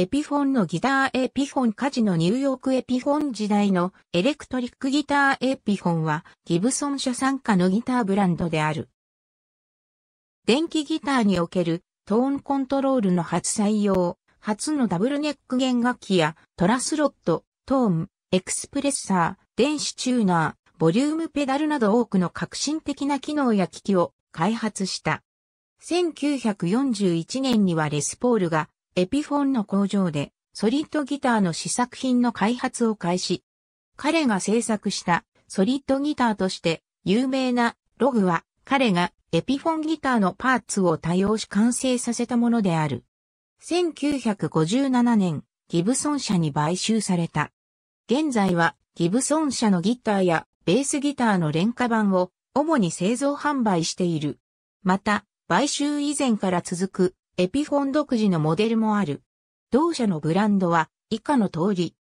エピフォンのギターエピフォン家事のニューヨークエピフォン時代のエレクトリックギターエピフォンはギブソン社参加のギターブランドである。電気ギターにおけるトーンコントロールの初採用、初のダブルネック弦楽器やトラスロット、トーン、エクスプレッサー、電子チューナー、ボリュームペダルなど多くの革新的な機能や機器を開発した。1941年にはレスポールがエピフォンの工場でソリッドギターの試作品の開発を開始。彼が制作したソリッドギターとして有名なログは彼がエピフォンギターのパーツを多用し完成させたものである。1957年、ギブソン社に買収された。現在はギブソン社のギターやベースギターの廉価版を主に製造販売している。また、買収以前から続くエピフォン独自のモデルもある。同社のブランドは以下の通り。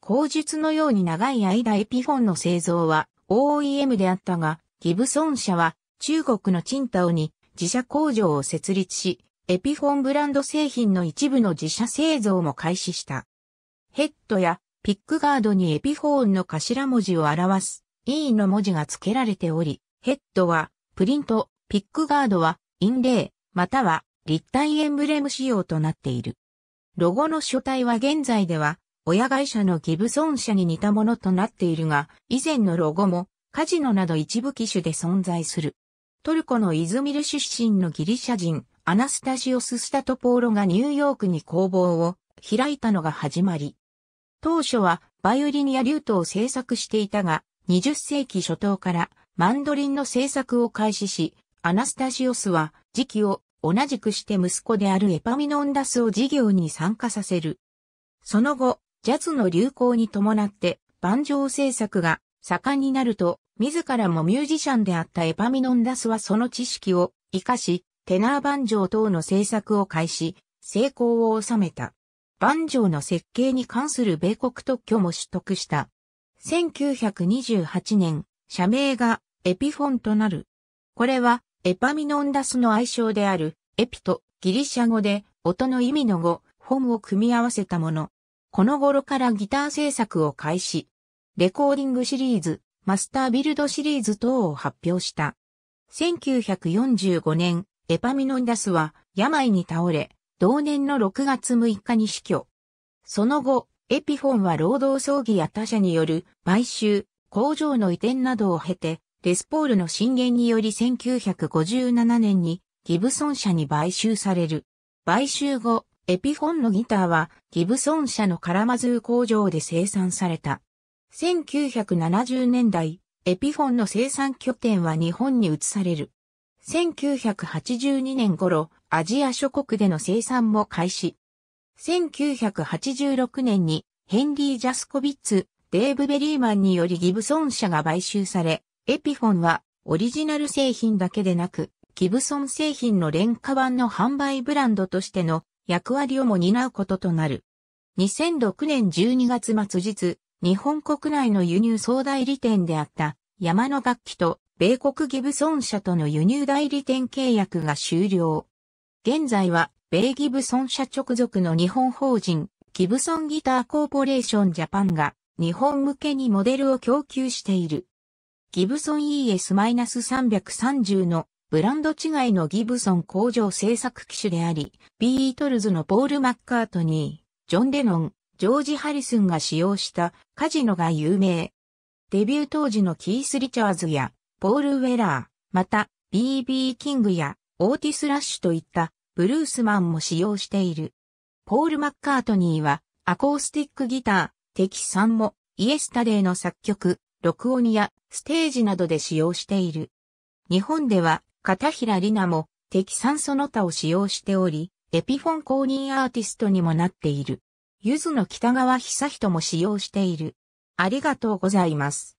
口述のように長い間エピフォンの製造は OEM であったが、ギブソン社は中国の青島に自社工場を設立し、エピフォンブランド製品の一部の自社製造も開始した。ヘッドやピックガードにエピフォンの頭文字を表す E の文字が付けられており、ヘッドはプリント、ピックガードはインレイ、または立体エンブレム仕様となっている。ロゴの書体は現在では、親会社のギブソン社に似たものとなっているが、以前のロゴも、カジノなど一部機種で存在する。トルコのイズミル出身のギリシャ人、アナスタシオス・スタトポーロがニューヨークに工房を開いたのが始まり。当初はバイオリニア・リュートを制作していたが、20世紀初頭からマンドリンの制作を開始し、アナスタシオスは時期を同じくして息子であるエパミノンダスを事業に参加させる。その後、ジャズの流行に伴ってョー制作が盛んになると、自らもミュージシャンであったエパミノンダスはその知識を活かし、テナーョー等の制作を開始、成功を収めた。ョーの設計に関する米国特許も取得した。1928年、社名がエピフォンとなる。これはエパミノンダスの愛称である、エピとギリシャ語で音の意味の語、本を組み合わせたもの。この頃からギター制作を開始。レコーディングシリーズ、マスタービルドシリーズ等を発表した。1945年、エパミノンダスは病に倒れ、同年の6月6日に死去。その後、エピフォンは労働葬儀や他社による買収、工場の移転などを経て、レスポールの震源により1957年にギブソン社に買収される。買収後、エピフォンのギターはギブソン社のカラマズー工場で生産された。1970年代、エピフォンの生産拠点は日本に移される。1982年頃、アジア諸国での生産も開始。1986年にヘンリー・ジャスコビッツ、デーブ・ベリーマンによりギブソン社が買収され、エピフォンは、オリジナル製品だけでなく、ギブソン製品の廉価版の販売ブランドとしての役割をも担うこととなる。2006年12月末日、日本国内の輸入総代理店であった山の楽器と米国ギブソン社との輸入代理店契約が終了。現在は米ギブソン社直属の日本法人ギブソンギターコーポレーションジャパンが日本向けにモデルを供給している。ギブソン ES-330 のブランド違いのギブソン工場製作機種であり、ビートルズのポール・マッカートニー、ジョン・デノン、ジョージ・ハリスンが使用したカジノが有名。デビュー当時のキース・リチャーズやポール・ウェラー、また BB・ キングやオーティス・ラッシュといったブルースマンも使用している。ポール・マッカートニーはアコースティックギター、敵さんもイエスタデーの作曲、録音やステージなどで使用している。日本では片平里奈も敵酸素の他を使用しており、エピフォン公認アーティストにもなっている。ゆずの北川久人も使用している。ありがとうございます。